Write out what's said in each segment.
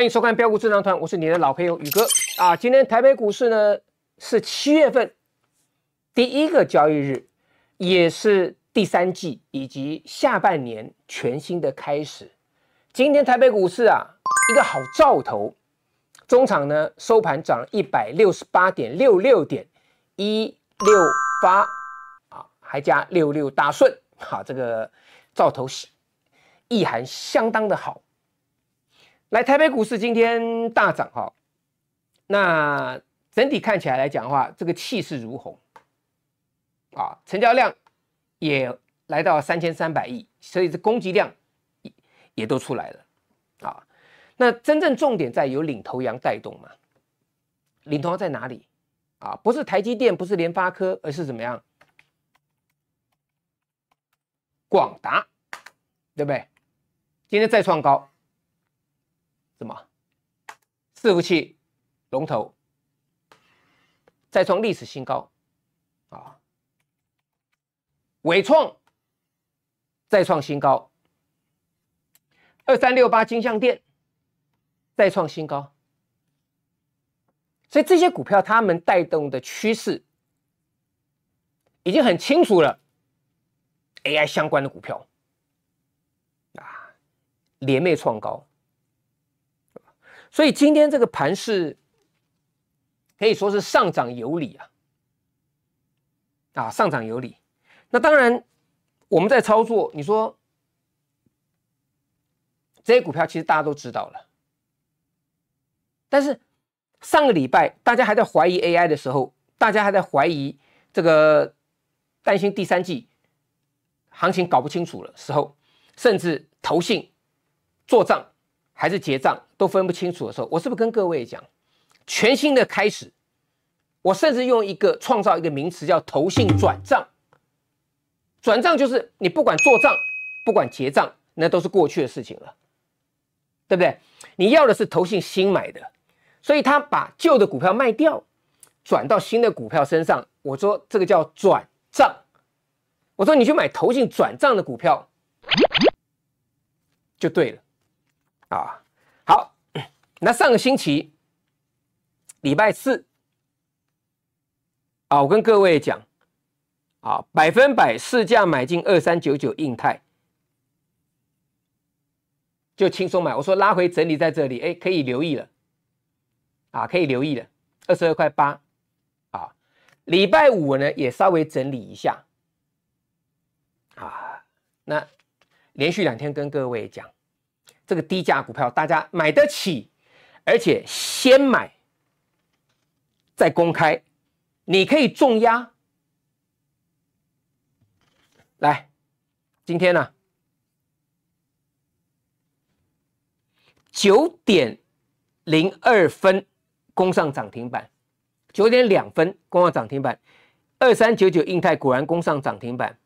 欢迎收看标股智囊团，我是你的老朋友宇哥啊。今天台北股市呢是七月份第一个交易日，也是第三季以及下半年全新的开始。今天台北股市啊，一个好兆头，中场呢收盘涨一百六十八点六六点一六八啊，还加六六大顺哈，这个兆头意涵相当的好。来，台北股市今天大涨哈，那整体看起来来讲的话，这个气势如虹啊，成交量也来到三千三百亿，所以这供给量也也都出来了啊。那真正重点在有领头羊带动嘛？领头羊在哪里啊？不是台积电，不是联发科，而是怎么样？广达，对不对？今天再创高。什么？伺服器龙头再创历史新高，啊，伟创再创新高，二三六八金像店再创新高，所以这些股票它们带动的趋势已经很清楚了，AI 相关的股票啊，联袂创高。所以今天这个盘是可以说是上涨有理啊，啊上涨有理。那当然我们在操作，你说这些股票其实大家都知道了。但是上个礼拜大家还在怀疑 AI 的时候，大家还在怀疑这个担心第三季行情搞不清楚了时候，甚至投信做账。还是结账都分不清楚的时候，我是不是跟各位讲，全新的开始？我甚至用一个创造一个名词叫投信转账”。转账就是你不管做账，不管结账，那都是过去的事情了，对不对？你要的是投信新买的，所以他把旧的股票卖掉，转到新的股票身上。我说这个叫转账。我说你去买投信转账的股票，就对了。啊，好，那上个星期礼拜四啊，我跟各位讲啊，百分百市价买进二三九九印泰就轻松买。我说拉回整理在这里，哎，可以留意了啊，可以留意了，二十二块八啊。礼拜五呢，也稍微整理一下啊。那连续两天跟各位讲。这个低价股票，大家买得起，而且先买再公开，你可以重压。来，今天呢，九点零二分攻上涨停板，九点两分攻上涨停板，二三九九印泰果然攻上涨停板，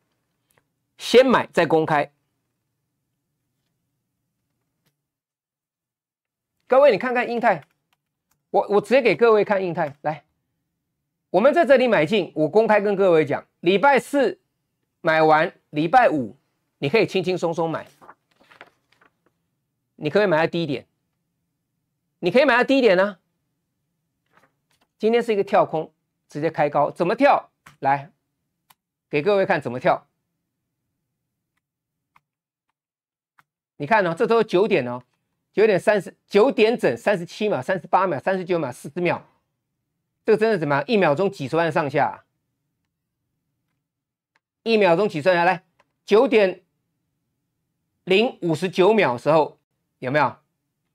先买再公开。各位，你看看英泰，我我直接给各位看英泰。来，我们在这里买进。我公开跟各位讲，礼拜四买完，礼拜五你可以轻轻松松买。你可以买在低点，你可以买在低点呢。今天是一个跳空，直接开高，怎么跳？来，给各位看怎么跳。你看呢？这是九点哦，九点三十九点整三十七秒三十八秒三十九秒四十秒，这个真的怎么样？一秒钟几十万上下，一秒钟几十万下来。九点零五十九秒时候有没有？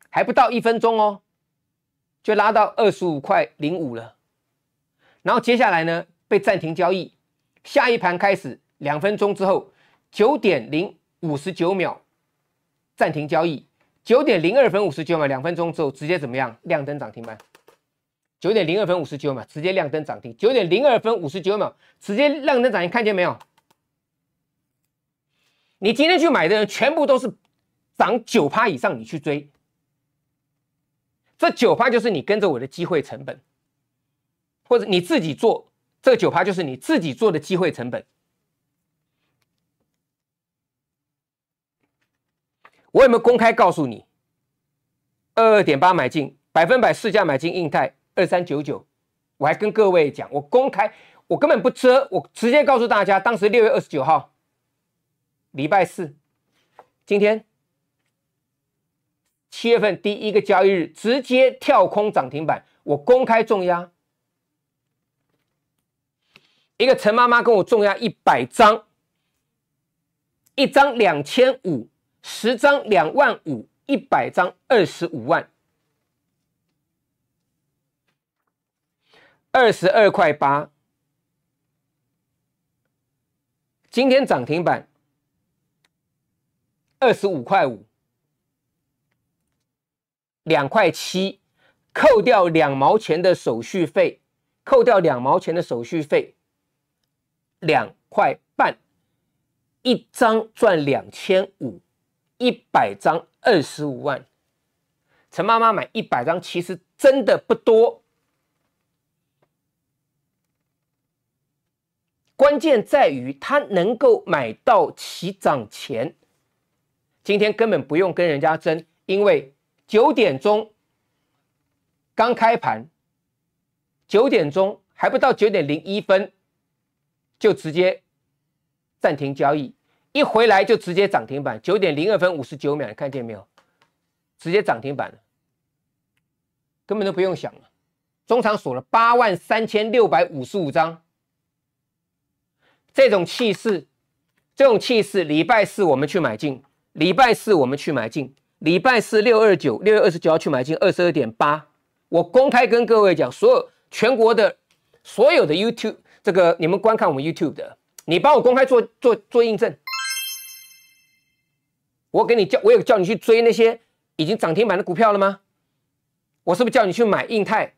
还不到一分钟哦，就拉到二十五块零五了。然后接下来呢，被暂停交易，下一盘开始两分钟之后，九点零五十九秒暂停交易。九点零二分五十九秒，两分钟之后直接怎么样？亮灯涨停板。九点零二分五十九秒，直接亮灯涨停。九点零二分五十九秒，直接亮灯涨停，看见没有？你今天去买的人，全部都是涨九趴以上，你去追。这九趴就是你跟着我的机会成本，或者你自己做，这九趴就是你自己做的机会成本。我有没有公开告诉你？二点八买进，百分百市价买进印泰二三九九。我还跟各位讲，我公开，我根本不遮，我直接告诉大家，当时六月二十九号，礼拜四，今天七月份第一个交易日，直接跳空涨停板，我公开重压。一个陈妈妈跟我重压一百张，一张两千五。十张两万五，一百张二十五万，二十二块八。今天涨停板二十五块五，两块七，扣掉两毛钱的手续费，扣掉两毛钱的手续费，两块半，一张赚两千五。一百张二十五万，陈妈妈买一百张，其实真的不多。关键在于他能够买到起涨前，今天根本不用跟人家争，因为九点钟刚开盘，九点钟还不到九点零一分，就直接暂停交易。一回来就直接涨停板，九点零二分五十九秒，看见没有？直接涨停板了，根本都不用想了。中场锁了八万三千六百五十五张，这种气势，这种气势，礼拜四我们去买进，礼拜四我们去买进，礼拜四六二九，六月二十九号去买进二十二点八。我公开跟各位讲，所有全国的所有的 YouTube，这个你们观看我们 YouTube 的，你帮我公开做做做印证。我给你叫，我有叫你去追那些已经涨停板的股票了吗？我是不是叫你去买印泰？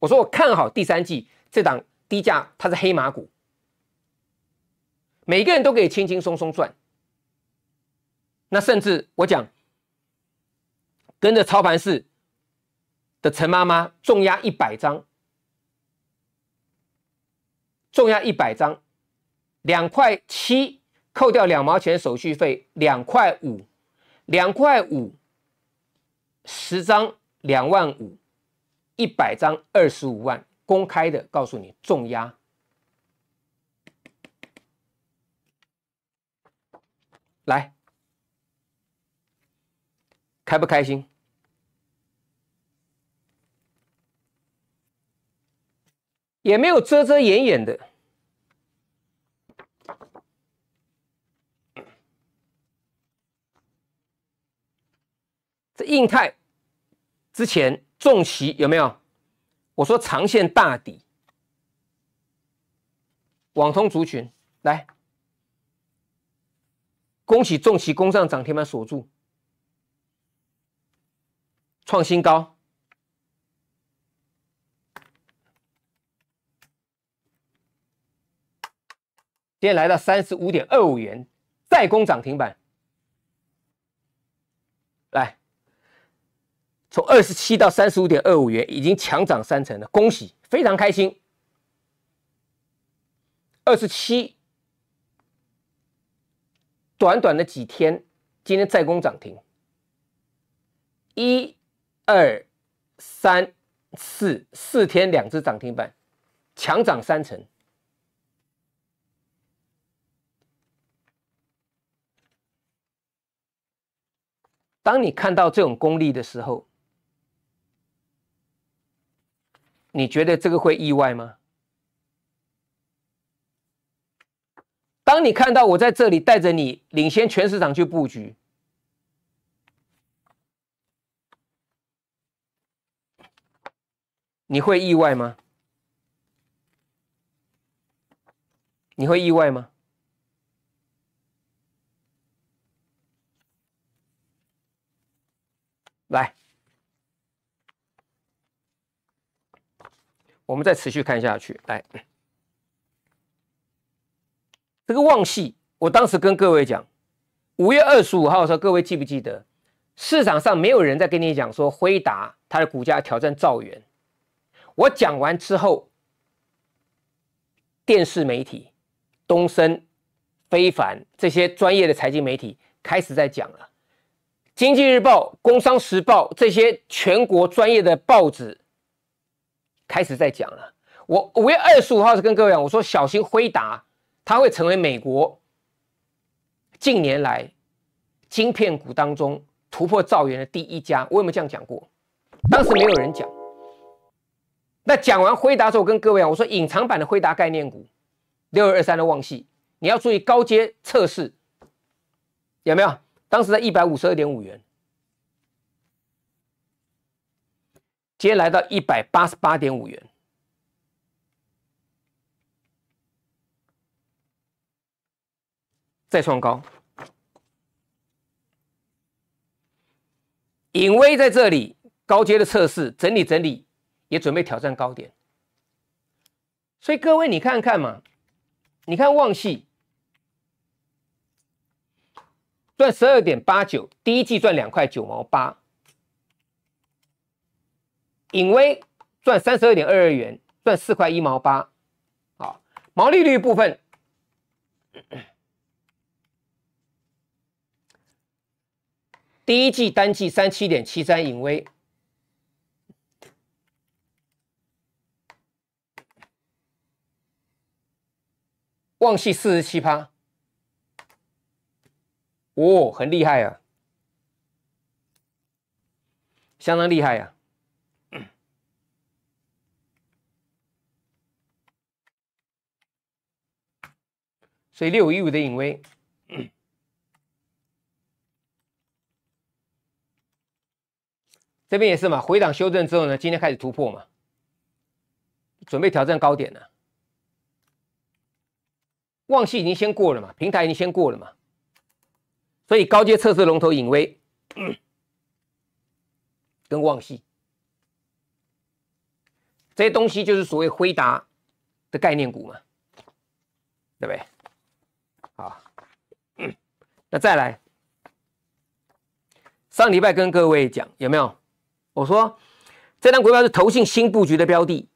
我说我看好第三季这档低价，它是黑马股，每个人都可以轻轻松松赚。那甚至我讲，跟着操盘室的陈妈妈重压一百张，重压一百张，两块七。扣掉两毛钱手续费，两块五，两块五十张，两万五，一百张二十五万，公开的告诉你，重压，来，开不开心？也没有遮遮掩掩的。印泰之前重旗有没有？我说长线大底，网通族群来，恭喜重旗攻上涨停板，锁住创新高，今天来到三十五点二五元，再攻涨停板，来。从二十七到三十五点二五元，已经强涨三成了，恭喜，非常开心。二十七，短短的几天，今天再攻涨停，一二三四四天，两只涨停板，强涨三成。当你看到这种功力的时候，你觉得这个会意外吗？当你看到我在这里带着你领先全市场去布局，你会意外吗？你会意外吗？来。我们再持续看下去，来，这个旺系，我当时跟各位讲，五月二十五号的时候，各位记不记得，市场上没有人在跟你讲说辉达它的股价挑战兆元，我讲完之后，电视媒体、东升、非凡这些专业的财经媒体开始在讲了，《经济日报》《工商时报》这些全国专业的报纸。开始在讲了，我五月二十五号是跟各位讲，我说小心辉达，它会成为美国近年来晶片股当中突破兆元的第一家，我有没有这样讲过？当时没有人讲。那讲完辉达之后，跟各位讲，我说隐藏版的辉达概念股六二二三的旺系，你要注意高阶测试有没有？当时在一百五十二点五元。接来到一百八十八点五元，再创高。隐微在这里高阶的测试，整理整理也准备挑战高点，所以各位你看看嘛，你看旺系赚十二点八九，第一季赚两块九毛八。影威赚三十二点二二元，赚四块一毛八，好，毛利率部分，第一季单季三七点七三，影威，旺系四十七趴，哦，很厉害啊，相当厉害呀。所以六五一五的隐威，这边也是嘛，回档修正之后呢，今天开始突破嘛，准备挑战高点了。旺系已经先过了嘛，平台已经先过了嘛，所以高阶测试龙头隐威，跟旺系这些东西就是所谓辉达的概念股嘛，对不对？那再来，上礼拜跟各位讲有没有？我说这张国标是投信新布局的标的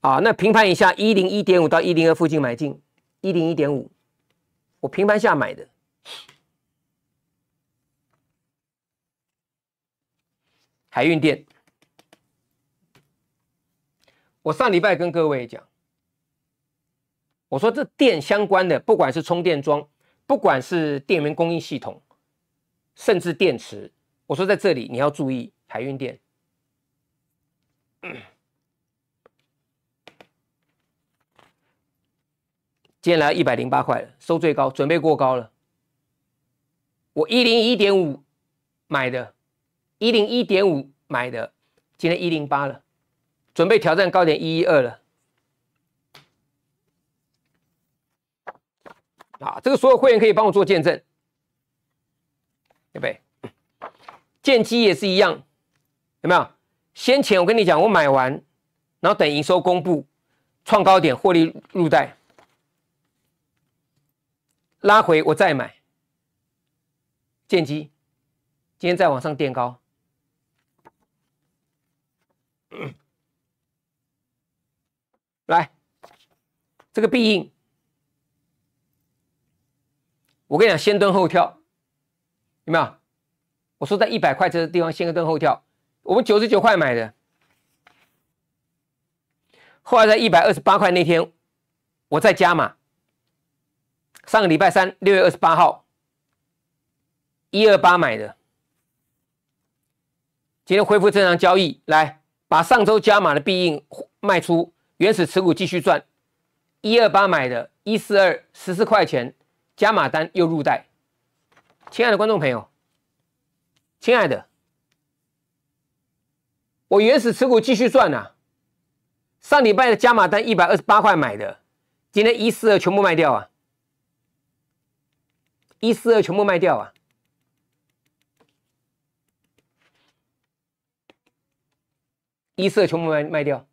啊，那平盘以下一零一点五到一零二附近买进一零一点五，我平盘下买的海运店，我上礼拜跟各位讲。我说这电相关的，不管是充电桩，不管是电源供应系统，甚至电池。我说在这里你要注意，海运电，建来一百零八块了，收最高，准备过高了。我一零一点五买的，一零一点五买的，今天一零八了，准备挑战高点一一二了。啊，这个所有会员可以帮我做见证，对不对？建机也是一样，有没有？先前我跟你讲，我买完，然后等营收公布，创高点获利入袋，拉回我再买。建机今天再往上垫高，来，这个必应，我跟你讲，先蹲后跳，有没有？我说在一百块这个地方先蹲后跳。我们九十九块买的，后来在一百二十八块那天，我再加码。上个礼拜三，六月二十八号，一二八买的。今天恢复正常交易，来把上周加码的必应卖出，原始持股继续赚。一二八买的，一四二十四块钱。加码单又入袋，亲爱的观众朋友，亲爱的，我原始持股继续赚啊！上礼拜的加码单一百二十八块买的，今天一四二全部卖掉啊！一四二全部卖掉啊！一四二全部卖卖掉，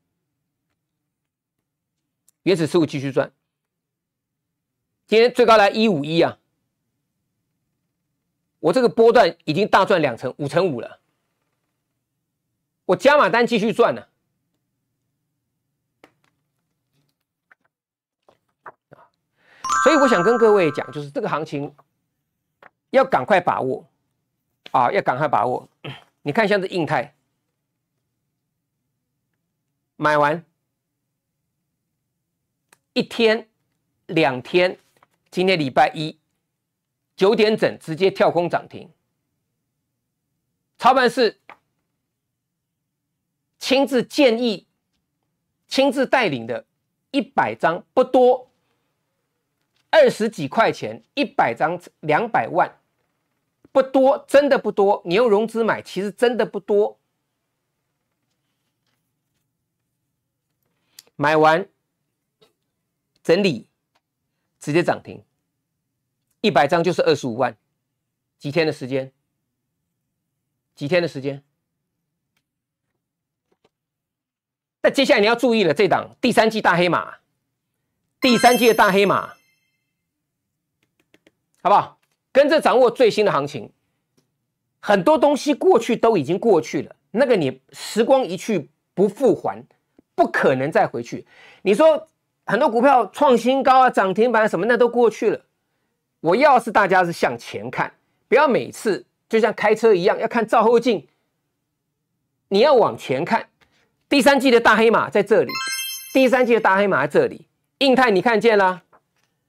原始持股继续赚。今天最高来一五一啊！我这个波段已经大赚两成五成五了，我加码单继续赚呢。啊，所以我想跟各位讲，就是这个行情要赶快把握啊，要赶快把握。你看像这印太买完一天两天。今天礼拜一九点整直接跳空涨停，操盘是亲自建议、亲自带领的，一百张不多，二十几块钱一百张两百万不多，真的不多。你用融资买，其实真的不多。买完整理。直接涨停，一百张就是二十五万，几天的时间？几天的时间？那接下来你要注意了，这档第三季大黑马，第三季的大黑马，好不好？跟着掌握最新的行情，很多东西过去都已经过去了，那个你时光一去不复还，不可能再回去。你说。很多股票创新高啊，涨停板什么那都过去了。我要是大家是向前看，不要每次就像开车一样要看照后镜，你要往前看。第三季的大黑马在这里，第三季的大黑马在这里，印泰你看见了，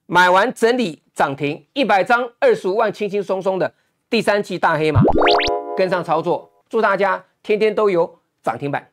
买完整理涨停一百张二十五万，轻轻松松的。第三季大黑马跟上操作，祝大家天天都有涨停板。